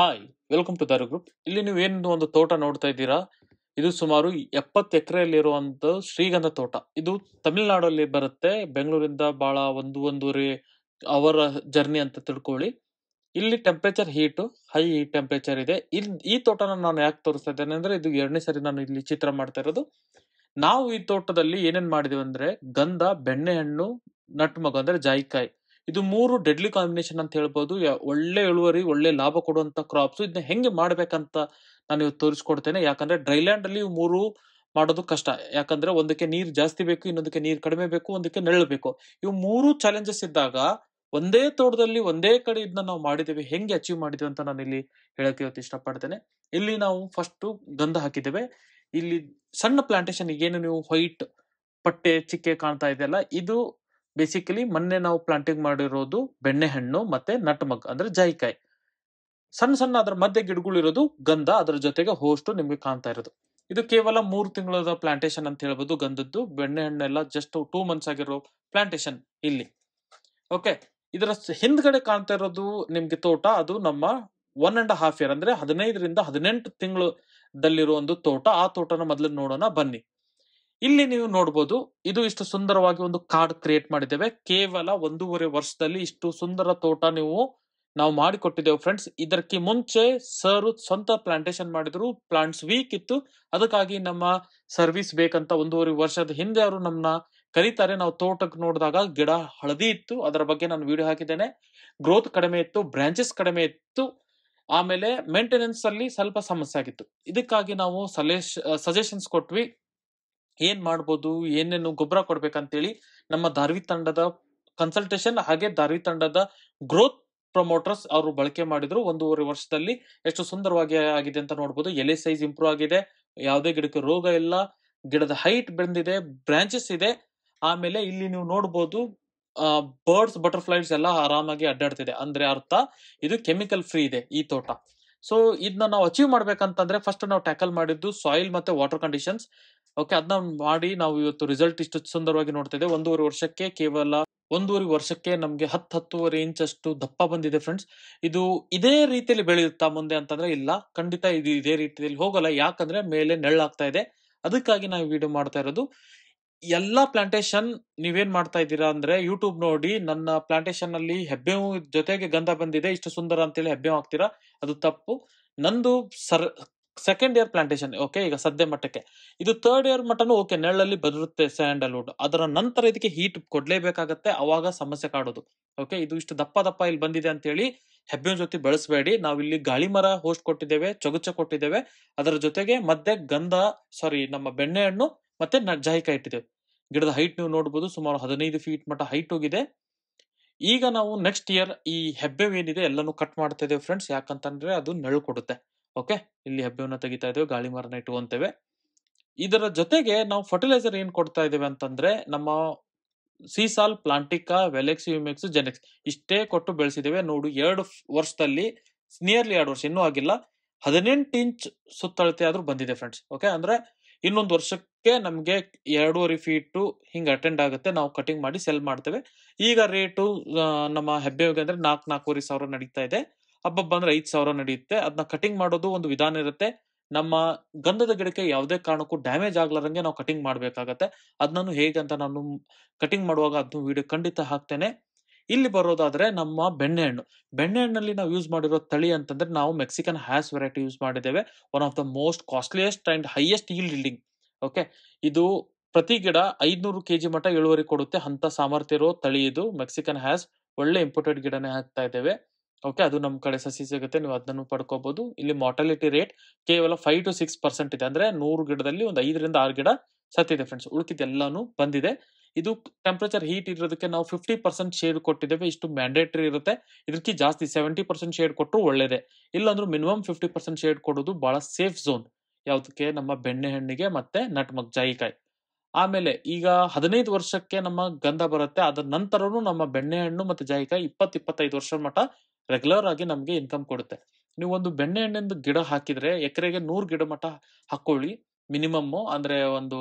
hi welcome to ದಾರು group ಇಲ್ಲಿ ನೀವು ಏನು ಒಂದು ತೋಟ ನೋಡ್ತಾ ಇದ್ದೀರಾ ಇದು ಸುಮಾರು ಎಪ್ಪತ್ತು ಎಕರೆಯಲ್ಲಿರುವಂಥ ಶ್ರೀಗಂಧ ತೋಟ ಇದು ತಮಿಳುನಾಡಲ್ಲಿ ಬರುತ್ತೆ ಬೆಂಗಳೂರಿಂದ ಭಾಳ ಒಂದು ಒಂದೂವರೆ ಅವರ ಜರ್ನಿ ಅಂತ ತಿಳ್ಕೊಳ್ಳಿ ಇಲ್ಲಿ temperature heat high heat temperature ಇದೆ ಇಲ್ಲಿ ಈ ತೋಟನ ನಾನು ಯಾಕೆ ತೋರಿಸ್ತಾ ಇದ್ದೇನೆ ಅಂದರೆ ಇದು ಎರಡನೇ ಸರಿ ನಾನು ಇಲ್ಲಿ ಚಿತ್ರ ಮಾಡ್ತಾ ಇರೋದು ನಾವು ಈ ತೋಟದಲ್ಲಿ ಏನೇನು ಮಾಡಿದೀವಿ ಅಂದರೆ ಗಂಧ ಬೆಣ್ಣೆಹಣ್ಣು ನಟ್ಮಗು ಅಂದರೆ ಜಾಯಿಕಾಯಿ ಇದು ಮೂರು ಡೆಡ್ಲಿ ಕಾಂಬಿನೇಷನ್ ಅಂತ ಹೇಳ್ಬೋದು ಒಳ್ಳೆ ಇಳುವರಿ ಒಳ್ಳೆ ಲಾಭ ಕೊಡುವಂತ ಕ್ರಾಪ್ಸ್ ಇದನ್ನ ಹೆಂಗೆ ಮಾಡ್ಬೇಕಂತ ನಾನು ಇವತ್ತು ತೋರಿಸ್ಕೊಡ್ತೇನೆ ಯಾಕಂದ್ರೆ ಡ್ರೈಲ್ಯಾಂಡ್ ಅಲ್ಲಿ ಮೂರು ಮಾಡೋದು ಕಷ್ಟ ಯಾಕಂದ್ರೆ ಒಂದಕ್ಕೆ ನೀರು ಜಾಸ್ತಿ ಬೇಕು ಇನ್ನೊಂದಕ್ಕೆ ನೀರು ಕಡಿಮೆ ಬೇಕು ಒಂದಕ್ಕೆ ನೆರಳು ಬೇಕು ಇವು ಮೂರು ಚಾಲೆಂಜಸ್ ಇದ್ದಾಗ ಒಂದೇ ತೋಟದಲ್ಲಿ ಒಂದೇ ಕಡೆ ಇದನ್ನ ನಾವು ಮಾಡಿದ್ದೇವೆ ಹೆಂಗೆ ಅಚೀವ್ ಮಾಡಿದ್ದೇವೆ ಅಂತ ನಾನು ಇಲ್ಲಿ ಹೇಳಕ್ಕೆ ಇವತ್ತು ಇಷ್ಟಪಡ್ತೇನೆ ಇಲ್ಲಿ ನಾವು ಫಸ್ಟ್ ಗಂಧ ಹಾಕಿದ್ದೇವೆ ಇಲ್ಲಿ ಸಣ್ಣ ಪ್ಲಾಂಟೇಶನ್ ಏನು ನೀವು ವೈಟ್ ಪಟ್ಟೆ ಚಿಕ್ಕೆ ಕಾಣ್ತಾ ಇದೆಯಲ್ಲ ಇದು ಬೇಸಿಕಲಿ ಮೊನ್ನೆ ನಾವು ಪ್ಲಾಂಟಿಂಗ್ ಮಾಡಿರೋದು ಹಣ್ಣು ಮತ್ತೆ ನಟ್ಮಗ್ ಅಂದ್ರೆ ಜಾಯಿಕಾಯಿ ಸಣ್ಣ ಸಣ್ಣ ಅದರ ಮಧ್ಯೆ ಗಿಡಗಳಿರೋದು ಗಂಧ ಅದರ ಜೊತೆಗೆ ಹೋಸ್ಟು ನಿಮ್ಗೆ ಕಾಣ್ತಾ ಇರೋದು ಇದು ಕೇವಲ ಮೂರು ತಿಂಗಳ ಪ್ಲಾಂಟೇಶನ್ ಅಂತ ಹೇಳ್ಬೋದು ಗಂಧದ್ದು ಎಲ್ಲ ಜಸ್ಟ್ ಟೂ ಮಂತ್ಸ್ ಆಗಿರೋ ಪ್ಲಾಂಟೇಶನ್ ಇಲ್ಲಿ ಓಕೆ ಇದರ ಹಿಂದ್ಗಡೆ ಕಾಣ್ತಾ ಇರೋದು ನಿಮ್ಗೆ ತೋಟ ಅದು ನಮ್ಮ ಒನ್ ಅಂಡ್ ಹಾಫ್ ಇಯರ್ ಅಂದ್ರೆ ಹದಿನೈದರಿಂದ ಹದಿನೆಂಟು ತಿಂಗಳು ಒಂದು ತೋಟ ಆ ತೋಟನ ಮೊದಲು ನೋಡೋಣ ಬನ್ನಿ ಇಲ್ಲಿ ನೀವು ನೋಡ್ಬೋದು ಇದು ಇಷ್ಟು ಸುಂದರವಾಗಿ ಒಂದು ಕಾರ್ಡ್ ಕ್ರಿಯೇಟ್ ಮಾಡಿದ್ದೇವೆ ಕೇವಲ ಒಂದೂವರೆ ವರ್ಷದಲ್ಲಿ ಇಷ್ಟು ಸುಂದರ ತೋಟ ನೀವು ನಾವು ಮಾಡಿಕೊಟ್ಟಿದ್ದೇವೆ ಫ್ರೆಂಡ್ಸ್ ಇದಕ್ಕೆ ಮುಂಚೆ ಸರ್ ಸ್ವಂತ ಪ್ಲಾಂಟೇಶನ್ ಮಾಡಿದ್ರು ಪ್ಲಾಂಟ್ಸ್ ವೀಕ್ ಇತ್ತು ಅದಕ್ಕಾಗಿ ನಮ್ಮ ಸರ್ವಿಸ್ ಬೇಕಂತ ಒಂದೂವರೆ ವರ್ಷದ ಹಿಂದೆ ಅವರು ನಮ್ಮನ್ನ ಕರೀತಾರೆ ನಾವು ತೋಟಕ್ಕೆ ನೋಡಿದಾಗ ಗಿಡ ಹಳದಿ ಇತ್ತು ಅದರ ಬಗ್ಗೆ ನಾನು ವಿಡಿಯೋ ಹಾಕಿದ್ದೇನೆ ಗ್ರೋತ್ ಕಡಿಮೆ ಇತ್ತು ಬ್ರಾಂಚಸ್ ಕಡಿಮೆ ಇತ್ತು ಆಮೇಲೆ ಮೇಂಟೆನೆನ್ಸ್ ಅಲ್ಲಿ ಸ್ವಲ್ಪ ಸಮಸ್ಯೆ ಆಗಿತ್ತು ಇದಕ್ಕಾಗಿ ನಾವು ಸಲೇಶ್ ಸಜೆಷನ್ಸ್ ಕೊಟ್ವಿ ಏನ್ ಮಾಡ್ಬೋದು ಏನೇನು ಗೊಬ್ಬರ ಕೊಡ್ಬೇಕಂತೇಳಿ ನಮ್ಮ ಧಾರ್ವಿ ತಂಡದ ಕನ್ಸಲ್ಟೇಷನ್ ಹಾಗೆ ಧಾರ್ವಿ ತಂಡದ ಗ್ರೋತ್ ಪ್ರಮೋಟರ್ಸ್ ಅವರು ಬಳಕೆ ಮಾಡಿದ್ರು ಒಂದೂವರೆ ವರ್ಷದಲ್ಲಿ ಎಷ್ಟು ಸುಂದರವಾಗಿ ಆಗಿದೆ ಅಂತ ನೋಡ್ಬೋದು ಎಲೆ ಸೈಜ್ ಇಂಪ್ರೂವ್ ಆಗಿದೆ ಯಾವುದೇ ಗಿಡಕ್ಕೆ ರೋಗ ಇಲ್ಲ ಗಿಡದ ಹೈಟ್ ಬೆಂದಿದೆ ಬ್ರಾಂಚಸ್ ಇದೆ ಆಮೇಲೆ ಇಲ್ಲಿ ನೀವು ನೋಡ್ಬೋದು ಬರ್ಡ್ಸ್ ಬಟರ್ಫ್ಲೈಸ್ ಎಲ್ಲ ಆರಾಮಾಗಿ ಅಡ್ಡಾಡ್ತಿದೆ ಅಂದ್ರೆ ಅರ್ಥ ಇದು ಕೆಮಿಕಲ್ ಫ್ರೀ ಇದೆ ಈ ತೋಟ ಸೊ ಇದನ್ನ ನಾವು ಅಚೀವ್ ಮಾಡ್ಬೇಕಂತಂದ್ರೆ ಫಸ್ಟ್ ನಾವು ಟ್ಯಾಕಲ್ ಮಾಡಿದ್ದು ಸಾಯಿಲ್ ಮತ್ತೆ ವಾಟರ್ ಕಂಡೀಷನ್ಸ್ ಓಕೆ ಅದನ್ನ ಮಾಡಿ ನಾವು ಇವತ್ತು ರಿಸಲ್ಟ್ ಇಷ್ಟು ಸುಂದರವಾಗಿ ನೋಡ್ತಾ ಇದ್ದೇವೆ ಒಂದೂವರೆ ವರ್ಷಕ್ಕೆ ಕೇವಲ ಒಂದೂವರೆ ವರ್ಷಕ್ಕೆ ನಮ್ಗೆ ಹತ್ತು ಹತ್ತುವರೆ ಇಂಚ್ ಅಷ್ಟು ದಪ್ಪ ಬಂದಿದೆ ಫ್ರೆಂಡ್ಸ್ ಇದು ಇದೇ ರೀತಿಯಲ್ಲಿ ಬೆಳೆಯುತ್ತಾ ಮುಂದೆ ಅಂತಂದ್ರೆ ಇಲ್ಲ ಖಂಡಿತ ಇದು ಇದೇ ರೀತಿಯಲ್ಲಿ ಹೋಗಲ್ಲ ಯಾಕಂದ್ರೆ ಮೇಲೆ ನೆಳ್ಳಾಗ್ತಾ ಇದೆ ಅದಕ್ಕಾಗಿ ನಾವು ವಿಡಿಯೋ ಮಾಡ್ತಾ ಇರೋದು ಎಲ್ಲಾ ಪ್ಲಾಂಟೇಶನ್ ನೀವೇನ್ ಮಾಡ್ತಾ ಇದ್ದೀರಾ ಅಂದ್ರೆ ಯೂಟ್ಯೂಬ್ ನೋಡಿ ನನ್ನ ಪ್ಲಾಂಟೇಶನ್ ಅಲ್ಲಿ ಹೆಬ್ಬೆವು ಜೊತೆಗೆ ಗಂಧ ಬಂದಿದೆ ಇಷ್ಟು ಸುಂದರ ಅಂತೇಳಿ ಹೆಬ್ಬೆವು ಹಾಕ್ತೀರಾ ಅದು ತಪ್ಪು ನಂದು sir second year plantation okay ಈಗ ಸದ್ಯ ಮಟ್ಟಕ್ಕೆ ಇದು ಥರ್ಡ್ ಇಯರ್ ಮಟ್ಟನು ಓಕೆ ನೆರಳಲ್ಲಿ ಬರುತ್ತೆ ಸ್ಯಾಂಡಲ್ವುಡ್ ಅದರ ನಂತರ ಇದಕ್ಕೆ ಹೀಟ್ ಕೊಡ್ಲೇಬೇಕಾಗತ್ತೆ ಅವಾಗ ಸಮಸ್ಯೆ ಕಾಡೋದು ಓಕೆ ಇದು ಇಷ್ಟು ದಪ್ಪ ದಪ್ಪ ಇಲ್ಲಿ ಬಂದಿದೆ ಅಂತೇಳಿ ಹೆಬ್ಬೆ ಜೊತೆ ಬೆಳೆಸಬೇಡಿ ನಾವು ಇಲ್ಲಿ ಗಾಳಿ ಮರ ಹೋಸ್ಟ್ ಕೊಟ್ಟಿದ್ದೇವೆ ಚೊಗುಚ ಕೊಟ್ಟಿದ್ದೇವೆ ಅದರ ಜೊತೆಗೆ ಮಧ್ಯೆ ಗಂಧ ಸಾರಿ ನಮ್ಮ ಬೆಣ್ಣೆ ಹಣ್ಣು ಮತ್ತೆ ಜಾಯಿಕ ಇಟ್ಟಿದ್ದೇವೆ ಗಿಡದ ಹೈಟ್ ನೀವು ನೋಡ್ಬೋದು ಸುಮಾರು ಹದಿನೈದು ಫೀಟ್ ಮಟ್ಟ ಹೈಟ್ ಹೋಗಿದೆ ಈಗ ನಾವು ನೆಕ್ಸ್ಟ್ ಇಯರ್ ಈ ಏನಿದೆ ಎಲ್ಲನೂ ಕಟ್ ಮಾಡ್ತಾ ಇದ್ದೇವೆ ಫ್ರೆಂಡ್ಸ್ ಯಾಕಂತಂದ್ರೆ ಅದು ನೆರಳು ಕೊಡುತ್ತೆ ಓಕೆ ಇಲ್ಲಿ ಹೆಬ್ಬೆವನ್ನ ತೆಗಿತಾ ಇದ್ದೇವೆ ಗಾಳಿ ಮರನ ಅಂತೇವೆ ಇದರ ಜೊತೆಗೆ ನಾವು ಫರ್ಟಿಲೈಸರ್ ಏನ್ ಕೊಡ್ತಾ ಇದ್ದೇವೆ ಅಂತಂದ್ರೆ ನಮ್ಮ ಸೀಸಾಲ್ ಪ್ಲಾಂಟಿಕಾ ವೆಲೆಕ್ಸ್ ಜೆನೆಕ್ಸ್ ಇಷ್ಟೇ ಕೊಟ್ಟು ಬೆಳೆಸಿದ್ದೇವೆ ನೋಡು ಎರಡು ವರ್ಷದಲ್ಲಿ ನಿಯರ್ಲಿ ಎರಡು ವರ್ಷ ಇನ್ನೂ ಆಗಿಲ್ಲ ಹದಿನೆಂಟು ಇಂಚ್ ಸುತ್ತಳತೆ ಆದ್ರೂ ಬಂದಿದೆ ಫ್ರೆಂಡ್ಸ್ ಓಕೆ ಅಂದ್ರೆ ಇನ್ನೊಂದು ವರ್ಷಕ್ಕೆ ನಮಗೆ ಎರಡೂವರೆ ಫೀಟು ಹಿಂಗೆ ಅಟೆಂಡ್ ಆಗುತ್ತೆ ನಾವು ಕಟಿಂಗ್ ಮಾಡಿ ಸೆಲ್ ಮಾಡ್ತೇವೆ ಈಗ ರೇಟು ನಮ್ಮ ಹೆಬ್ಬೆವಿಗೆ ಅಂದ್ರೆ ನಾಲ್ಕು ನಾಲ್ಕೂವರೆ ಸಾವಿರ ನಡೀತಾ ಇದೆ ಹಬ್ಬ ಬಂದ್ರೆ ಐದು ಸಾವಿರ ನಡೆಯುತ್ತೆ ಅದನ್ನ ಕಟಿಂಗ್ ಮಾಡೋದು ಒಂದು ವಿಧಾನ ಇರುತ್ತೆ ನಮ್ಮ ಗಂಧದ ಗಿಡಕ್ಕೆ ಯಾವುದೇ ಕಾರಣಕ್ಕೂ ಡ್ಯಾಮೇಜ್ ಆಗ್ಲಾರಂಗೆ ನಾವು ಕಟಿಂಗ್ ಮಾಡಬೇಕಾಗತ್ತೆ ಅದನ್ನು ಹೇಗೆ ಅಂತ ನಾನು ಕಟಿಂಗ್ ಮಾಡುವಾಗ ಅದ್ನ ವಿಡಿಯೋ ಖಂಡಿತ ಹಾಕ್ತೇನೆ ಇಲ್ಲಿ ಬರೋದಾದ್ರೆ ನಮ್ಮ ಬೆಣ್ಣೆಹಣ್ಣು ಬೆಣ್ಣೆಹಣ್ಣಲ್ಲಿ ನಾವು ಯೂಸ್ ಮಾಡಿರೋ ತಳಿ ಅಂತಂದ್ರೆ ನಾವು ಮೆಕ್ಸಿಕನ್ ಹ್ಯಾಸ್ ವೆರೈಟಿ ಯೂಸ್ ಮಾಡಿದ್ದೇವೆ one of the most costliest and highest yielding okay ಇದು ಪ್ರತಿ ಗಿಡ ಐದ್ನೂರು ಕೆಜಿ ಮಟ್ಟ ಇಳುವರಿ ಕೊಡುತ್ತೆ ಅಂತ ಸಾಮರ್ಥ್ಯ ಇರೋ ತಳಿ ಇದು ಮೆಕ್ಸಿಕನ್ ಹ್ಯಾಸ್ ಒಳ್ಳೆ ಇಂಪೋರ್ಟೆಡ್ ಗಿಡನೇ ಹಾಕ್ತಾ ಇದ್ದೇವೆ ಓಕೆ ಅದು ನಮ್ಮ ಕಡೆ ಸಸಿ ಸಿಗುತ್ತೆ ನೀವು ಅದನ್ನು ಪಡ್ಕೋಬಹುದು ಇಲ್ಲಿ ಮಾರ್ಟಾಲಿಟಿ ರೇಟ್ ಕೇವಲ ಫೈವ್ ಟು ಸಿಕ್ಸ್ ಪರ್ಸೆಂಟ್ ಇದೆ ಅಂದ್ರೆ ನೂರು ಗಿಡದಲ್ಲಿ ಒಂದು ಐದರಿಂದ ಆರು ಗಿಡ ಸತ್ತಿದೆ ಫ್ರೆಂಡ್ಸ್ ಎಲ್ಲಾನು ಬಂದಿದೆ ಇದು ಟೆಂಪರೇಚರ್ ಹೀಟ್ ಇರೋದಕ್ಕೆ ನಾವು ಫಿಫ್ಟಿ ಪರ್ಸೆಂಟ್ ಶೇಡ್ ಕೊಟ್ಟಿದ್ದೇವೆ ಇಷ್ಟು ಮ್ಯಾಂಡೇಟರಿ ಇರುತ್ತೆ ಇದಕ್ಕೆ ಜಾಸ್ತಿ ಸೆವೆಂಟಿ ಪರ್ಸೆಂಟ್ ಶೇಡ್ ಕೊಟ್ಟರು ಒಳ್ಳೇದೇ ಇಲ್ಲಾಂದ್ರೆ ಮಿನಿಮಮ್ ಫಿಫ್ಟಿ ಪರ್ಸೆಂಟ್ ಶೇಡ್ ಕೊಡೋದು ಬಹಳ ಸೇಫ್ ಝೋನ್ ಯಾವುದಕ್ಕೆ ನಮ್ಮ ಬೆಣ್ಣೆ ಹಣ್ಣಿಗೆ ಮತ್ತೆ ನಟ್ ಜಾಯಿಕಾಯಿ ಆಮೇಲೆ ಈಗ ಹದಿನೈದು ವರ್ಷಕ್ಕೆ ನಮ್ಮ ಗಂಧ ಬರುತ್ತೆ ಅದರ ನಂತರನು ನಮ್ಮ ಬೆಣ್ಣೆ ಹಣ್ಣು ಮತ್ತೆ ಜಾಯಿಕಾಯಿ ಇಪ್ಪತ್ತು ಇಪ್ಪತ್ತೈದು ವರ್ಷ ಮಟ್ಟ ರೆಗ್ಯುಲರ್ ಆಗಿ ನಮಗೆ ಇನ್ಕಮ್ ಕೊಡುತ್ತೆ ನೀವು ಒಂದು ಬೆಣ್ಣೆ ಹಣ್ಣಿಂದು ಗಿಡ ಹಾಕಿದ್ರೆ ಎಕರೆಗೆ ನೂರು ಗಿಡ ಮಟ್ಟ ಹಾಕೊಳ್ಳಿ ಮಿನಿಮಮ್ಮು ಅಂದ್ರೆ ಒಂದು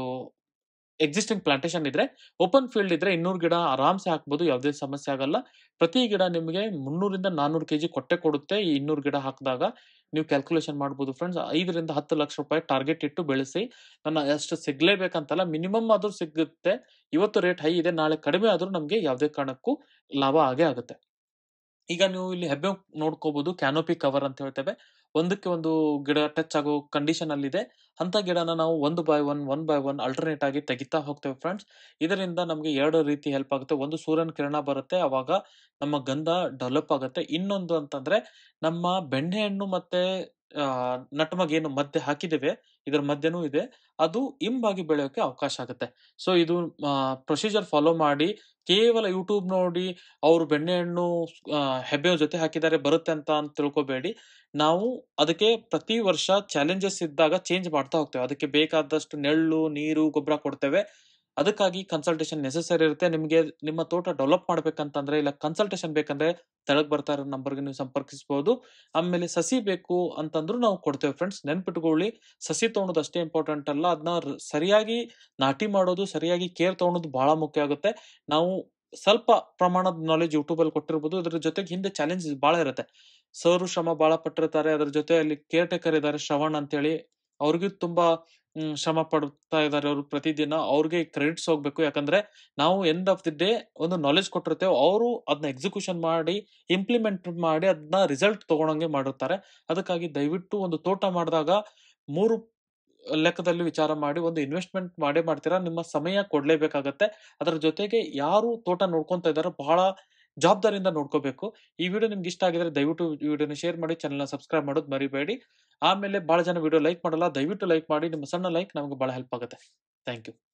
ಎಕ್ಸಿಸ್ಟಿಂಗ್ ಪ್ಲಾಂಟೇಶನ್ ಇದ್ರೆ ಓಪನ್ ಫೀಲ್ಡ್ ಇದ್ರೆ ಇನ್ನೂರು ಗಿಡ ಆರಾಮ್ಸೆ ಹಾಕ್ಬೋದು ಯಾವುದೇ ಸಮಸ್ಯೆ ಆಗಲ್ಲ ಪ್ರತಿ ಗಿಡ ನಿಮಗೆ ಮುನ್ನೂರಿಂದ ನಾನ್ನೂರು ಕೆ ಜಿ ಕೊಟ್ಟೆ ಕೊಡುತ್ತೆ ಈ ಇನ್ನೂರು ಗಿಡ ಹಾಕಿದಾಗ ನೀವು ಕ್ಯಾಲ್ಕುಲೇಷನ್ ಮಾಡ್ಬೋದು ಫ್ರೆಂಡ್ಸ್ ಐದರಿಂದ ಹತ್ತು ಲಕ್ಷ ರೂಪಾಯಿ ಟಾರ್ಗೆಟ್ ಇಟ್ಟು ಬೆಳೆಸಿ ನನ್ನ ಅಷ್ಟು ಸಿಗ್ಲೇಬೇಕಂತಲ್ಲ ಮಿನಿಮಮ್ ಆದರೂ ಸಿಗುತ್ತೆ ಇವತ್ತು ರೇಟ್ ಹೈ ಇದೆ ನಾಳೆ ಕಡಿಮೆ ಆದರೂ ನಮಗೆ ಯಾವುದೇ ಕಾರಣಕ್ಕೂ ಲಾಭ ಆಗೇ ಆಗುತ್ತೆ ಈಗ ನೀವು ಇಲ್ಲಿ ಹೆಬ್ಬೆ ನೋಡ್ಕೋಬಹುದು ಕ್ಯಾನೋಪಿ ಕವರ್ ಅಂತ ಹೇಳ್ತೇವೆ ಒಂದಕ್ಕೆ ಒಂದು ಗಿಡ ಟಚ್ ಆಗೋ ಕಂಡೀಷನ್ ಅಲ್ಲಿದೆ ಅಂತ ಗಿಡನ ನಾವು ಒಂದು by one one by one alternate ಆಗಿ ತೆಗಿತಾ ಹೋಗ್ತೇವೆ ಫ್ರೆಂಡ್ಸ್ ಇದರಿಂದ ನಮಗೆ ಎರಡು ರೀತಿ ಹೆಲ್ಪ್ ಆಗುತ್ತೆ ಒಂದು ಸೂರ್ಯನ ಕಿರಣ ಬರುತ್ತೆ ಅವಾಗ ನಮ್ಮ ಗಂಧ ಡೆವಲಪ್ ಆಗುತ್ತೆ ಇನ್ನೊಂದು ಅಂತಂದ್ರೆ ನಮ್ಮ ಬೆಣ್ಣೆ ಹಣ್ಣು ಮತ್ತೆ ನಟ್ಮಗ್ ಏನು ಮದ್ದೆ ಹಾಕಿದ್ದೇವೆ ಇದರ ಮಧ್ಯನೂ ಇದೆ ಅದು ಇಂಬಾಗಿ ಬೆಳೆಯೋಕೆ ಅವಕಾಶ ಆಗುತ್ತೆ ಸೊ ಇದು ಪ್ರೊಸೀಜರ್ ಫಾಲೋ ಮಾಡಿ ಕೇವಲ ಯೂಟ್ಯೂಬ್ ನೋಡಿ ಅವರು ಬೆಣ್ಣೆಹಣ್ಣು ಹೆಬ್ಬೆಯ ಜೊತೆ ಹಾಕಿದ್ದಾರೆ ಬರುತ್ತೆ ಅಂತ ಅಂತ ತಿಳ್ಕೊಬೇಡಿ ನಾವು ಅದಕ್ಕೆ ಪ್ರತಿ ವರ್ಷ ಚಾಲೆಂಜಸ್ ಇದ್ದಾಗ ಚೇಂಜ್ ಮಾಡ್ತಾ ಹೋಗ್ತೇವೆ ಅದಕ್ಕೆ ಬೇಕಾದಷ್ಟು ನೆಳ್ಳು ನೀರು ಗೊಬ್ಬರ ಕೊಡ್ತೇವೆ ಅದಕ್ಕಾಗಿ ಕನ್ಸಲ್ಟೇಷನ್ ನೆಸೆಸರಿ ಇರುತ್ತೆ ನಿಮಗೆ ನಿಮ್ಮ ತೋಟ ಡೆವಲಪ್ ಮಾಡ್ಬೇಕಂತಂದ್ರೆ ಇಲ್ಲ ಕನ್ಸಲ್ಟೇಷನ್ ಬೇಕಂದ್ರೆ ತೆಳಗ್ ಬರ್ತಾ ಇರೋ ನಂಬರ್ಗೆ ನೀವು ಸಂಪರ್ಕಿಸಬಹುದು ಆಮೇಲೆ ಸಸಿ ಬೇಕು ಅಂತಂದ್ರು ನಾವು ಕೊಡ್ತೇವೆ ಫ್ರೆಂಡ್ಸ್ ನೆನ್ಪಿಟ್ಕೊಳ್ಳಿ ಸಸಿ ತಗೊಳೋದು ಅಷ್ಟೇ ಇಂಪಾರ್ಟೆಂಟ್ ಅಲ್ಲ ಅದನ್ನ ಸರಿಯಾಗಿ ನಾಟಿ ಮಾಡೋದು ಸರಿಯಾಗಿ ಕೇರ್ ತಗೊಳೋದು ಬಹಳ ಮುಖ್ಯ ಆಗುತ್ತೆ ನಾವು ಸ್ವಲ್ಪ ಪ್ರಮಾಣದ ನಾಲೆಜ್ ಅಲ್ಲಿ ಕೊಟ್ಟಿರ್ಬೋದು ಅದ್ರ ಜೊತೆಗೆ ಹಿಂದೆ ಚಾಲೆಂಜಸ್ ಬಹಳ ಇರುತ್ತೆ ಸರ್ ಶ್ರಮ ಬಹಳ ಪಟ್ಟಿರ್ತಾರೆ ಅದ್ರ ಜೊತೆ ಅಲ್ಲಿ ಕೇರ್ ಟೇಕರ್ ಇದ್ದಾರೆ ಶ್ರವಣ್ ಅಂತೇಳಿ ಅವ್ರಿಗೂ ತುಂಬಾ ಶ್ರಮ ಪಡ್ತಾ ಇದ್ದಾರೆ ಅವರು ಪ್ರತಿದಿನ ಅವ್ರಿಗೆ ಕ್ರೆಡಿಟ್ಸ್ ಹೋಗ್ಬೇಕು ಯಾಕಂದ್ರೆ ನಾವು ಎಂಡ್ ಆಫ್ ದಿ ಡೇ ಒಂದು ನಾಲೆಜ್ ಕೊಟ್ಟಿರ್ತೇವೆ ಅವರು ಅದನ್ನ ಎಕ್ಸಿಕ್ಯೂಷನ್ ಮಾಡಿ ಇಂಪ್ಲಿಮೆಂಟ್ ಮಾಡಿ ಅದನ್ನ ರಿಸಲ್ಟ್ ತಗೊಳಂಗೆ ಮಾಡಿರ್ತಾರೆ ಅದಕ್ಕಾಗಿ ದಯವಿಟ್ಟು ಒಂದು ತೋಟ ಮಾಡಿದಾಗ ಮೂರು ಲೆಕ್ಕದಲ್ಲಿ ವಿಚಾರ ಮಾಡಿ ಒಂದು ಇನ್ವೆಸ್ಟ್ಮೆಂಟ್ ಮಾಡೇ ಮಾಡ್ತೀರಾ ನಿಮ್ಮ ಸಮಯ ಕೊಡ್ಲೇಬೇಕಾಗತ್ತೆ ಅದರ ಜೊತೆಗೆ ಯಾರು ತೋಟ ನೋಡ್ಕೊಂತ ಇದ್ದಾರೋ ಬಹಳ ಜವಾಬ್ದಾರಿಯಿಂದ ನೋಡ್ಕೋಬೇಕು ಈ ವಿಡಿಯೋ ನಿಮ್ಗೆ ಇಷ್ಟ ಆಗಿದ್ರೆ ದಯವಿಟ್ಟು ವಿಡಿಯೋನ ಶೇರ್ ಮಾಡಿ ಚಾನಲ್ನ ಸಬ್ಸ್ಕ್ರೈಬ್ ಮಾಡೋದು ಮರಿಬೇಡಿ ಆಮೇಲೆ ಭಾಳ ಜನ ವಿಡಿಯೋ ಲೈಕ್ ಮಾಡಲ್ಲ ದಯವಿಟ್ಟು ಲೈಕ್ ಮಾಡಿ ನಿಮ್ಮ ಸಣ್ಣ ಲೈಕ್ ನಮಗೆ ಭಾಳ ಹೆಲ್ಪ್ ಆಗುತ್ತೆ ಥ್ಯಾಂಕ್ ಯು